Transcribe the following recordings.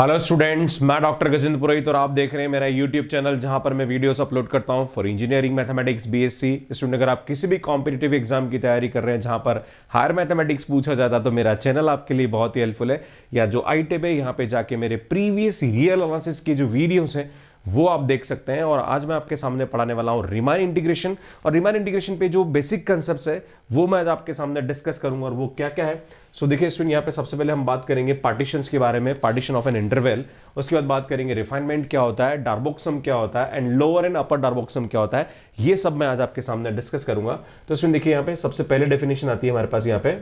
hello students मैं doctor Gajendra Purohit और आप देख रहे हैं मेरा यूट्यूब चैनल जहां पर मैं वीडियोस अपलोड करता हूं for engineering mathematics BSc student अगर आप किसी भी कॉम्पिटेटिव एग्जाम की तैयारी कर रहे हैं जहां पर हायर मैथमेटिक्स पूछा जाता है तो मेरा चैनल आपके लिए बहुत ही हेल्पफुल है या जो आई टेप e है यहाँ पे जाके मेरे प्रीवियस रियल अनालिस की जो वीडियोज़ हैं वो आप देख सकते हैं और आज मैं आपके सामने पढ़ाने वाला हूँ रिमाइन इंटीग्रेशन और रिमाइन इंटीग्रेशन पे जो बेसिक कंसेप्ट है वो मैं आज आपके सामने डिस्कस करूंगा और वो क्या क्या है सो so, देखिए स्टूडेंट यहाँ पे सबसे पहले हम बात करेंगे पार्टीशन के बारे में पार्टीशन ऑफ एन इंटरवेल उसके बाद बात करेंगे रिफाइनमेंट क्या होता है डार्बोक्सम क्या होता है and lower and upper Darboux sum क्या होता है ये सब मैं आज आपके सामने डिस्कस करूंगा तो स्टूडेंट देखिए यहाँ पे सबसे पहले डेफिनेशन आती है हमारे पास यहाँ पे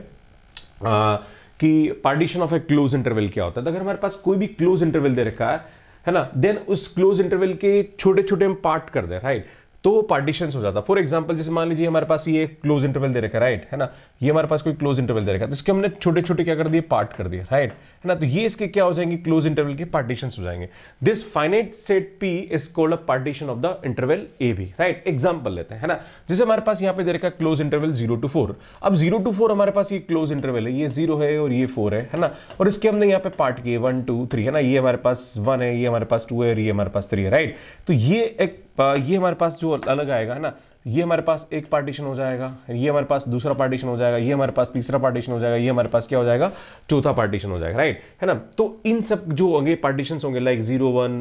आ, कि partition of a close interval क्या होता है तो अगर हमारे पास कोई भी क्लोज इंटरवेल दे रखा है है ना देन उस क्लोज इंटरवल के छोटे छोटे हम पार्ट कर दें राइट तो वो पार्टीशन हो जाता फॉर एग्जाम्पल जैसे मान लीजिए हमारे पास ये क्लोज इंटरवल दे रखा राइट है ना ये हमारे पास कोई क्लोज इंटरवल दे रखा तो इसके हमने छोटे छोटे क्या कर दिए पार्ट कर दिए राइट है ना तो ये इसके क्या हो जाएंगे क्लोज इंटरवल के पार्टीशन हो जाएंगे this finite set P is called a partition of the interval A भी राइट एग्जाम्पल लेते हैं है ना जैसे हमारे पास यहाँ पे दे रखा close interval zero to four अब जीरो टू फोर हमारे पास ये क्लोज इंटरवल है ये जीरो है और ये फोर है है ना और इसके हमने यहाँ पे पार्ट किए वन टू थ्री है ना ये हमारे पास वन है ये हमारे पास टू है और ये हमारे पास थ्री है राइट तो ये एक ये हमारे पास जो अलग आएगा ना ये हमारे पास एक पार्टीशन हो जाएगा ये हमारे पास दूसरा पार्टीशन हो जाएगा ये हमारे पास तीसरा पार्टीशन हो जाएगा ये हमारे पास क्या हो जाएगा चौथा पार्टीशन हो जाएगा राइट है ना तो इन सब जो होंगे पार्टीशन होंगे लाइक जीरो वन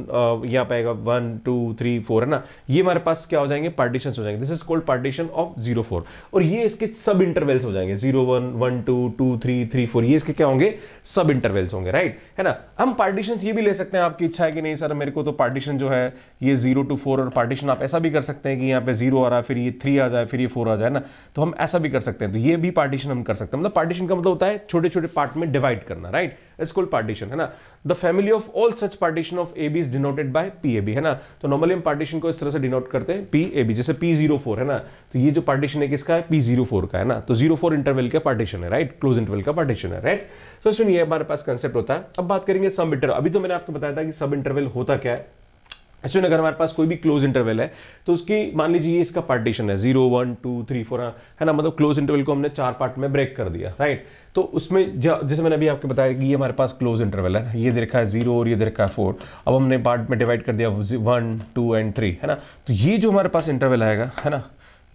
यहाँ पे वन टू थ्री फोर है ना ये हमारे पास क्या हो जाएंगे पार्टीशन हो जाएंगे this is called partition of zero four और ये इसके सब इंटरवेल्स हो जाएंगे zero one one two two three three four ये इसके क्या होंगे सब इंटरवेल्स होंगे राइट है ना हम पार्टीशन ये भी ले सकते हैं आपकी इच्छा है कि नहीं सर मेरे को तो पार्टीशन जो है ये जीरो टू फोर और पार्टीशन आप ऐसा भी कर सकते हैं कि यहाँ पे जीरो आ रहा है फिर ये थ्री आ जाए फिर ये फोर आ जाए ना तो हम ऐसा भी कर सकते हैं तो ये भी पार्टीशन हम कर सकते हैं मतलब पार्टीशन का मतलब होता है छोटे छोटे पार्ट में डिवाइड करना राइट इट्स कॉल्ड पार्टीशन है ना the family of all such partition of A B is denoted by P A B है ना तो नॉर्मली हम पार्टीशन को इस तरह से डिनोट करते हैं पी ए बी जैसे पी जीरो फोर है ना तो ये जो पार्टीशन है किसका है पी जीरो फोर का है ना तो जीरो फोर इंटरवल का पार्टीशन है राइट क्लोज इंटरवल का पार्टीशन है राइट तो सुनिए हमारे पास कंसेप्ट होता है अब बात करेंगे सब इंटरवल अभी तो मैंने आपको बताया था कि सब इंटरवल होता क्या है एसोन अगर हमारे पास कोई भी क्लोज इंटरवल है तो उसकी मान लीजिए इसका पार्टीशन है zero one two three four है ना मतलब क्लोज इंटरवल को हमने चार पार्ट में ब्रेक कर दिया राइट तो उसमें जैसे मैंने अभी आपको बताया कि ये हमारे पास क्लोज इंटरवल है ये देखा है जीरो और ये देखा है फोर अब हमने पार्ट में डिवाइड कर दिया वन टू एंड थ्री है ना तो ये जो हमारे पास इंटरवल आएगा है ना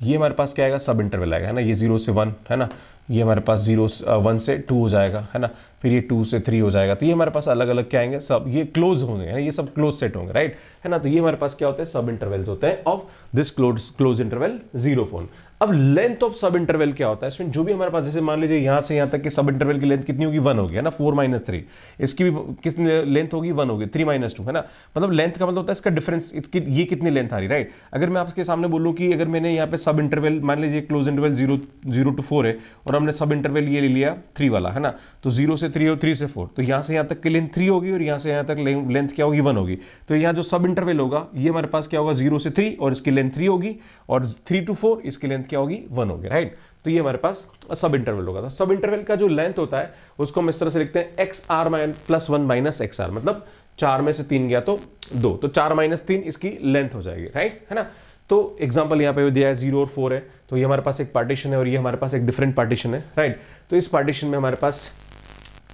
ये हमारे पास क्या आएगा सब इंटरवल आएगा है ना ये जीरो से वन है ना ये हमारे पास जीरो वन uh, से टू हो जाएगा है ना फिर ये टू से थ्री हो जाएगा तो ये हमारे पास अलग अलग क्या आएंगे सब ये क्लोज होंगे है ना ये सब क्लोज सेट होंगे राइट है ना तो ये हमारे पास क्या होते हैं सब इंटरवल्स होते हैं of this close close interval zero four अब लेंथ ऑफ सब इंटरवल क्या होता है इसमें जो भी हमारे पास जैसे मान लीजिए यहाँ से यहाँ तक कि सब इंटरवल की लेंथ कितनी होगी वन होगी है ना फोर माइनस थ्री इसकी भी कितनी लेंथ होगी वन होगी थ्री माइनस टू है ना मतलब लेंथ का मतलब होता है इसका डिफरेंस इसकी ये कितनी लेंथ आ रही राइट अगर मैं आपके सामने बोलूँ कि अगर मैंने यहाँ पे सब इंटरवल मान लीजिए close interval zero zero to four है और हमने सब इंटरवल ये ले लिया थ्री वाला है ना तो जीरो से थ्री और थ्री से फोर तो यहाँ से यहाँ तक की लेंथ थ्री होगी और यहाँ से यहाँ तक लेंथ क्या होगी वन होगी तो यहाँ जो सब इंटरवल होगा ये हमारे पास क्या होगा जीरो से थ्री और इसकी लेंथ थ्री होगी और थ्री टू फोर इसकी लेंथ क्या होगी वन होगी राइट तो ये हमारे पास सब इंटरवल होगा था सब इंटरवल का जो लेंथ होता है उसको हम इस तरह से लिखते हैं X R mine plus one minus X R मतलब चार में से तीन गया तो दो तो चार माइनस तीन इसकी लेंथ हो जाएगी राइट है ना तो एग्जाम्पल यहाँ पे दिया है जीरो और फोर है तो ये हमारे पास एक पार्टीशन है और ये हमारे पास एक डिफरेंट पार्टीशन है राइट तो इस पार्टीशन में हमारे पास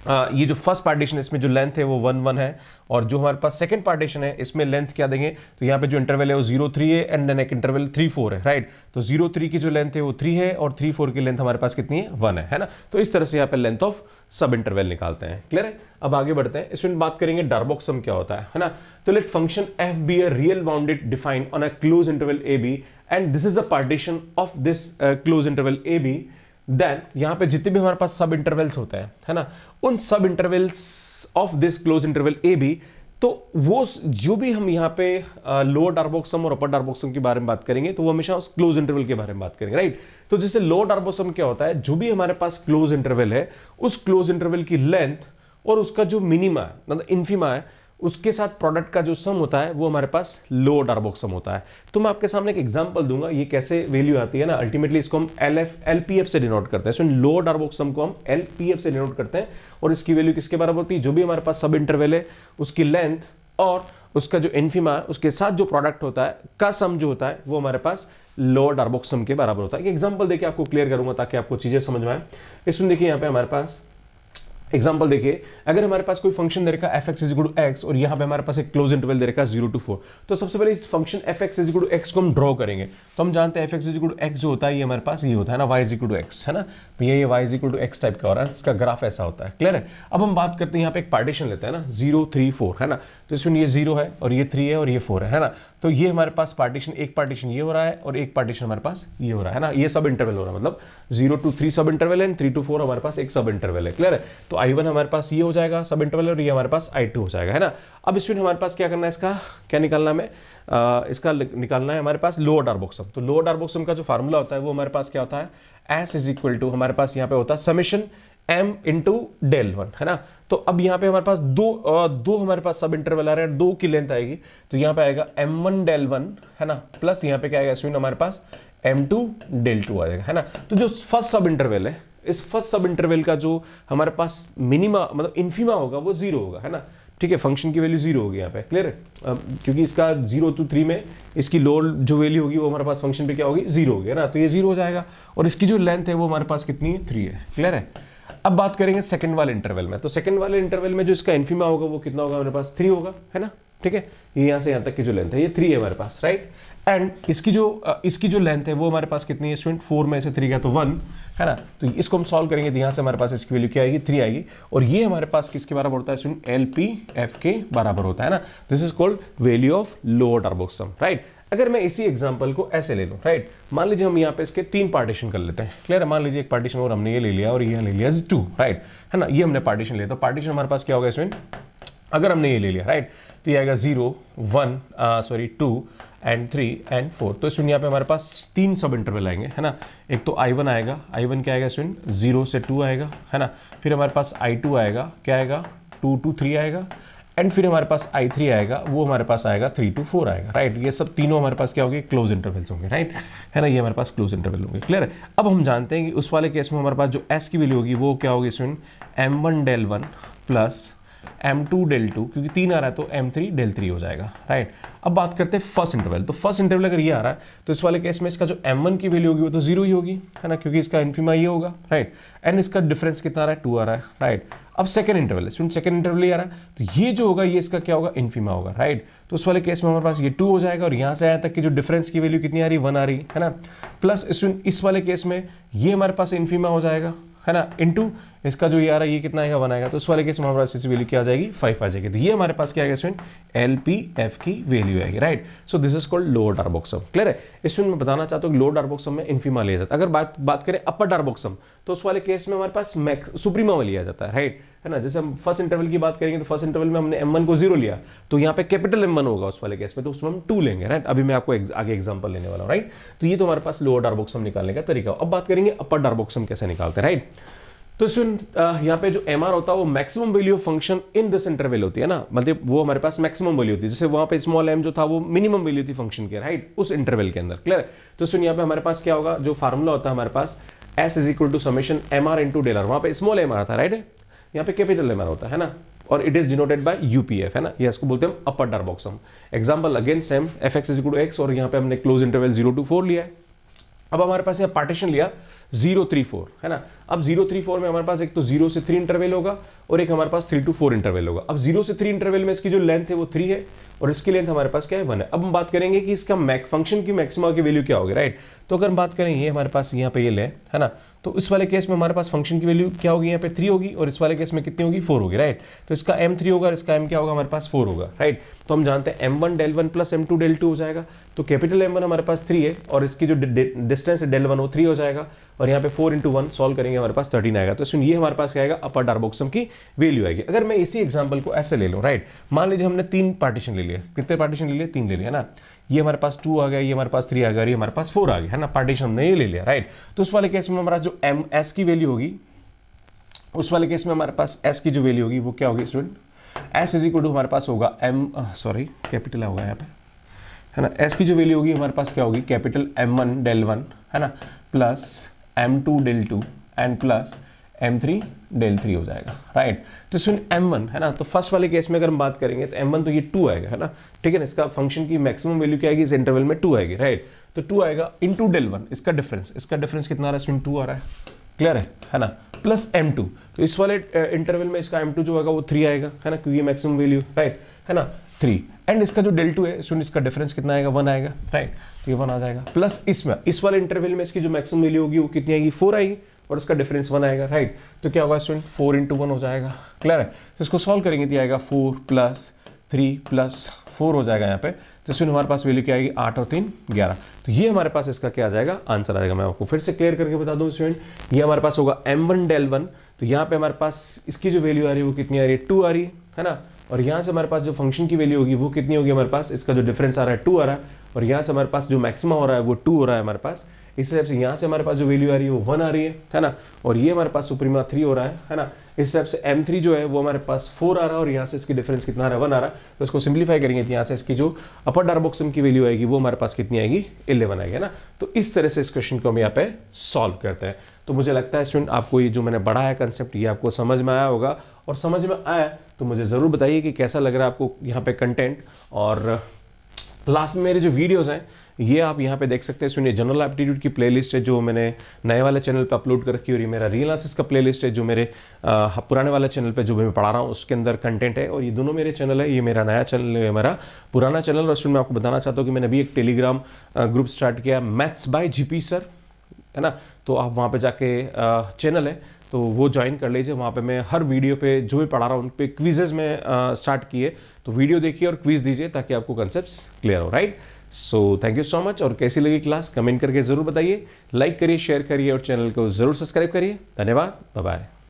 आ, ये जो फर्स्ट पार्टीशन इसमें जो लेंथ है वो वन वन है और जो हमारे पास सेकंड पार्टीशन है इसमें लेंथ क्या देंगे तो यहाँ पे जो इंटरवल है वो जीरो थ्री है एंड देन एक इंटरवल थ्री फोर है राइट तो जीरो थ्री की जो लेंथ है वो थ्री है और थ्री फोर की लेंथ हमारे पास कितनी है वन है है ना तो इस तरह से यहाँ पे लेंथ ऑफ सब इंटरवेल निकालते हैं क्लियर है अब आगे बढ़ते हैं इसमें बात करेंगे डार्बोक्सम क्या होता है है ना तो let function F B A real bounded defined on a close interval A B and this is the partition of this close interval A B then यहाँ पे जितने भी हमारे पास सब इंटरवल्स होते हैं है ना उन सब intervals of this close interval A भी तो वो जो भी हम यहाँ पे लोअर डार्बोक्सम और अपर डार्बोक्सम के बारे में बात करेंगे तो वो हमेशा उस क्लोज इंटरवल के बारे में बात करेंगे राइट तो जैसे लोअर डार्बोक्सम क्या होता है जो भी हमारे पास क्लोज इंटरवल है उस क्लोज इंटरवल की लेंथ और उसका जो मिनिमा है मतलब इन्फीमा है उसके साथ प्रोडक्ट का जो सम होता है वो हमारे पास लो सम होता है तो मैं आपके सामने एक एग्जांपल दूंगा ये कैसे वैल्यू आती है ना अल्टीमेटली इसको हम L F L P F से डिनोट करते हैं सो लो सम को हम एल पी एफ से डिनोट करते हैं और इसकी वैल्यू किसके बराबर होती है जो भी हमारे पास सब इंटरवेल है उसकी लेंथ और उसका जो एनफीमा है उसके साथ जो प्रोडक्ट होता है का सम जो होता है वो हमारे पास लोअर डार्बोक्सम के बराबर होता है एग्जाम्पल देखिए आपको क्लियर करूंगा ताकि आपको चीज़ें समझ में आए इसमें देखिए यहाँ पे हमारे पास एग्जाम्पल देखिए अगर हमारे पास कोई फंक्शन दे रखा F X is good X और यहाँ पे हमारे पास एक क्लोज इंटरवल दे रखा जीरो टू फोर तो सबसे पहले इस function F X is good X को हम ड्रॉ करेंगे तो हम जानते हैं F X is good X जो होता है ये हमारे पास ये होता है ना वाई इज टू एक्स है ना भैया तो ये Y is two X type का हो रहा है इसका ग्राफ ऐसा होता है क्लियर है अब हम बात करते हैं यहाँ पे एक पार्टीशन लेते हैं ना जीरो थ्री फोर है ना तो इसमें ये जीरो है और ये थ्री है और ये फोर है, है ना तो ये हमारे पास पार्टीशन एक पार्टीशन ये हो रहा है और एक पार्टीशन हमारे पास ये हो रहा है ना ये सब इंटरवल हो रहा है मतलब जीरो टू थ्री सब इंटरवल है थ्री टू फोर हमारे पास एक सब इंटरवल है क्लियर है तो आई तो वन हमारे पास ये हो जाएगा सब इंटरवल और ये हमारे पास आई टू हो जाएगा है ना अब स्टूडेंट हमारे पास क्या करना है इसका क्या निकालना हमें इसका निकालना है हमारे पास लोअर डार्बोक्सम तो लोअर डार्बोक्सम का जो फार्मूला होता है वो हमारे पास क्या होता है एस इज इक्वल टू हमारे पास यहाँ पे होता है summation M into del one है ना तो अब यहाँ पे हमारे पास दो दो हमारे पास सब इंटरवल आ रहे हैं दो की लेंथ आएगी तो यहाँ पे आएगा एम वन डेल वन है ना प्लस यहाँ पे क्या आएगा स्टूडेंट हमारे पास एम टू डेल टू आ जाएगा है ना तो जो फर्स्ट सब इंटरवल है इस फर्स्ट सब इंटरवल का जो हमारे पास मिनिमा मतलब इन्फीमा होगा वो जीरो होगा है ना ठीक है फंक्शन की वैल्यू जीरो होगी यहाँ पे क्लियर है अब क्योंकि इसका जीरो टू थ्री में इसकी लोअर जो वैल्यू होगी वो हमारे पास फंक्शन पे क्या होगी जीरो होगी ना तो ये जीरो हो जाएगा और इसकी जो लेंथ है वो हमारे पास कितनी है थ्री है क्लियर है अब बात करेंगे सेकंड वाले इंटरवल में तो सेकंड वाले इंटरवल में जो इसका इन्फीमा होगा वो कितना होगा हमारे पास थ्री होगा है ना ठीक है ये यहाँ से यहाँ तक की जो लेंथ है ये थ्री है हमारे पास राइट एंड इसकी जो इसकी जो लेंथ है वो हमारे पास कितनी है स्टूडेंट फोर में से थ्री का तो वन है ना तो इसको हम सॉल्व करेंगे तो यहाँ से हमारे पास इसकी वैल्यू क्या आएगी थ्री आएगी और ये हमारे पास किसके बराबर होता है स्टूडेंट एल पी एफ के बराबर होता है ना this is called value of lower Darboux sum right अगर मैं इसी एग्जाम्पल को ऐसे ले लूँ राइट मान लीजिए हम यहाँ पे इसके तीन पार्टीशन कर लेते हैं क्लियर है मान लीजिए एक पार्टीशन और हमने ये ले लिया और ये ले लिया टू राइट है ना ये हमने पार्टीशन लिया तो पार्टीशन हमारे पास क्या होगा स्टूडेंट अगर हमने ये ले लिया राइट तो ये आएगा zero one sorry two and three and four तो इसमें यहाँ पे हमारे पास तीन सब इंटरवल आएंगे है ना एक तो आई वन आएगा आई वन क्या आएगा स्टूडेंट जीरो से टू आएगा है ना फिर हमारे पास आई टू आएगा क्या आएगा टू टू थ्री आएगा एंड फिर हमारे पास आई थ्री आएगा वो हमारे पास आएगा थ्री टू फोर आएगा राइट ये सब तीनों हमारे पास क्या होंगे क्लोज इंटरवल्स होंगे राइट है ना ये हमारे पास क्लोज इंटरवल होंगे क्लियर है अब हम जानते हैं कि उस वाले केस में हमारे पास जो एस की वैल्यू होगी वो क्या होगी student M one del one plus M two del two क्योंकि तीन आ रहा है तो एम थ्री डेल थ्री हो जाएगा राइट अब बात करते हैं फर्स्ट इंटरवल तो फर्स्ट इंटरवल अगर ये आ रहा है तो इस वाले केस में इसका जो एम वन की वैल्यू होगी वो तो जीरो ही होगी है ना क्योंकि इसका इन्फीमा ये होगा राइट एंड इसका डिफरेंस कितना आ रहा है टू आ रहा है राइट अब सेकंड इंटरवल है सुन सेकंड इंटरवल ही आ रहा है तो ये जो होगा ये इसका क्या होगा इन्फीमा होगा राइट तो उस वाले केस में हमारे पास ये टू हो जाएगा और यहाँ से आया तक कि जो डिफरेंस की वैल्यू कितनी आ रही है वन आ रही है ना प्लस इस वाले केस में ये हमारे पास इन्फीमा हो जाएगा है ना इंटू इसका जो ये आ रहा है ये कितना आएगा वन आएगा तो इस वाले केस में हमारे पास इसकी वैल्यू क्या आ जाएगी फाइव आ जाएगी तो ये हमारे पास क्या आएगा स्टूडेंट एल पी एफ की वैल्यू आएगी right so this is called lower Darboux sum clear है इसमें मैं बताना चाहता हूँ लोअर डार्बोक्सम में इन्फीमा लिया जाता है अगर बात बात करें अपर डार्बोक्सम तो उस वाले केस में हमारे पास मैक्स सुप्रीमा में लिया जाता है राइट है ना जैसे हम फर्स्ट इंटरवल की बात करेंगे तो फर्स्ट इंटरवल में हमने एम को जीरो लिया तो यहाँ पे कैपिटल एम होगा उस वाले केस में तो उसमें हम टू लेंगे राइट अभी मैं आपको आगे एग्जाम्पल लेने वाला हूँ राइट तो ये तो हमारे पास लोअर डार्बोक्सम निकालने का तरीका अब बात करेंगे अपर डार्बोक्सम कैसे निकालते हैं राइट तो सुन यहाँ पे जो एम होता है वो maximum value of function in this interval होती है ना मतलब वो हमारे पास मैक्सिमम वैल्यू होती है जैसे वहाँ पे स्मॉल एम जो था वो मिनिमम वैल्यू थी फंक्शन के राइट उस इंटरवल के अंदर क्लियर तो सुन यहाँ पे हमारे पास क्या होगा जो फार्मूला होता है हमारे पास S is equal to summation M R into del R वहाँ पे स्मॉल एम आर था राइट यहाँ पे कैपिटल लेमर होता है ना और it is denoted by UPF है ना ये इसको बोलते हैं upper Darboux sum example again same F X is X और यहाँ पे हमने close interval zero to four लिया है अब हमारे पास यहाँ पार्टीशन लिया जीरो थ्री फोर है ना अब जीरो थ्री फोर में हमारे पास एक तो जीरो से थ्री इंटरवल होगा और एक हमारे पास थ्री टू फोर इंटरवल होगा अब जीरो से थ्री इंटरवल में इसकी जो लेंथ है वो थ्री है और इसकी लेंथ हमारे पास क्या है वन है अब हम बात करेंगे कि इसका मैक फंक्शन की मैक्सिमा की वैल्यू क्या होगी राइट तो अगर हम बात करें ये हमारे पास यहाँ पे ये लें है ना तो इस वाले केस में हमारे पास फंक्शन की वैल्यू क्या होगी यहाँ पे थ्री होगी और इस वाले केस में कितनी होगी फोर होगी राइट तो इसका एम थ्री होगा और इसका एम क्या होगा हमारे पास फोर होगा राइट तो हम जानते हैं M one del one plus M two del two हो जाएगा तो कैपिटल एम वन हमारे पास थ्री है और इसकी जो डिस्टेंस है डेल वन वो थ्री हो जाएगा और यहाँ पे फोर इंटू वन सॉल्व करेंगे हमारे पास थर्टीन आएगा तो सुन ये हमारे पास क्या आएगा अपर डार्बोक्सम की वैल्यू आएगी अगर मैं इसी एग्जाम्पल को ऐसे ले लूँ राइट मान लीजिए हमने तीन पार्टीशन ले लिया कितने पार्टीशन ले लिए तीन ले लिया ना ये हमारे पास टू आ गया ये हमारे पास थ्री आ गया और ये हमारे पास फोर आ गया है ना पार्टीशन हमने ये ले लिया राइट तो उस वाले केस में हमारा जो एम एस की वैल्यू होगी उस वाले केस में हमारे पास एस की जो वैल्यू होगी वो क्या होगी student S is equal to हमारे पास होगा एम सॉरी कैपिटल होगा यहाँ पे है ना एस की जो वैल्यू होगी हमारे पास क्या होगी capital M one del one है ना plus M two del two and plus M three del three हो जाएगा राइट तो सुन एम वन है ना तो फर्स्ट वाले केस में अगर हम बात करेंगे तो एम वन तो ये टू आएगा है ना ठीक है ना इसका फंक्शन की मैक्सिमम वैल्यू क्या आएगी इस इंटरवल में टू आएगी राइट तो टू आएगा इन टू डेल वन इसका डिफरेंस इसका डिफरेंस कितना आ रहा है सुन टू आ रहा है क्लियर है है ना प्लस एम टू तो इस वाले इंटरवल में इसका एम टू जो आएगा वो थ्री आएगा है ना क्योंकि मैक्सिमम वैल्यू राइट है ना थ्री एंड इसका जो डेल टू है सुन इसका डिफरेंस कितना आएगा वन आएगा राइट तो ये वन आ जाएगा प्लस इसमें इस वाले इंटरवल में इसकी जो मैक्सिमम वैल्यू होगी वो कितनी आएगी फोर आएगी और उसका डिफरेंस वन आएगा राइट तो क्या होगा स्टूडेंट फोर इंटू वन हो जाएगा क्लियर है तो इसको सॉल्व करेंगे तो आएगा four plus three plus four हो जाएगा यहाँ पे तो स्टूडेंट हमारे पास वैल्यू क्या आएगी आठ और तीन ग्यारह तो ये हमारे पास इसका क्या आ जाएगा आंसर आ जाएगा मैं आपको फिर से क्लियर करके बता दूँ स्टूडेंट ये हमारे पास होगा एम वन डेल वन तो यहाँ पे हमारे पास इसकी जो वैल्यू आ रही है वो कितनी आ रही है टू आ रही है ना और यहाँ से हमारे पास जो फंक्शन की वैल्यू होगी वो कितनी होगी हमारे पास इसका जो डिफरेंस आ रहा है टू आ रहा है और यहाँ से हमारे पास जो मैक्सिमम हो रहा है वो टू हो रहा है हमारे पास इस हिसाब से यहाँ से हमारे पास जो वैल्यू आ रही है वो वन आ रही है है ना और ये हमारे पास सुप्रीमा थ्री हो रहा है है ना इस हिसाब से एम थ्री जो है वो हमारे पास फोर आ रहा है और यहाँ से इसकी डिफरेंस कितना आ रहा है वन आ रहा है तो इसको सिंप्लीफाई करेंगे तो यहाँ से इसकी जो अपर डार्बोक्सम की वैल्यू आएगी वो हमारे पास कितनी आएगी इलेवन आएगी है ना तो इस तरह से इस क्वेश्चन को हम यहाँ पे सॉल्व करते हैं तो मुझे लगता है स्टूडेंट आपको ये जो मैंने बढ़ाया कंसेप्ट ये आपको समझ में आया होगा और समझ में आया तो मुझे ज़रूर बताइए कि कैसा लग रहा है आपको यहाँ पे कंटेंट और लास्ट में मेरे जो वीडियोज़ हैं ये आप यहाँ पे देख सकते हैं सुनिए जनरल एप्टीट्यूड की प्लेलिस्ट है जो मैंने नए वाले चैनल पे अपलोड कर रखी और ये मेरा आसिस का प्लेलिस्ट है जो मेरे आ, पुराने वाले चैनल पे जो मैं पढ़ा रहा हूँ उसके अंदर कंटेंट है और ये दोनों मेरे चैनल है ये मेरा नया चैनल है मेरा पुराना चैनल और उसमें मैं आपको बताना चाहता हूँ कि मैंने अभी एक टेलीग्राम ग्रुप स्टार्ट किया मैथ्स बाय जी सर है ना तो आप वहाँ पर जाके चैनल है तो वो ज्वाइन कर लीजिए वहाँ पे मैं हर वीडियो पे जो भी पढ़ा रहा हूँ उन पर क्विजेज में स्टार्ट किए तो वीडियो देखिए और क्विज दीजिए ताकि आपको कंसेप्ट क्लियर हो right so thank you so much और कैसी लगी क्लास कमेंट करके ज़रूर बताइए लाइक करिए शेयर करिए और चैनल को ज़रूर सब्सक्राइब करिए धन्यवाद बाय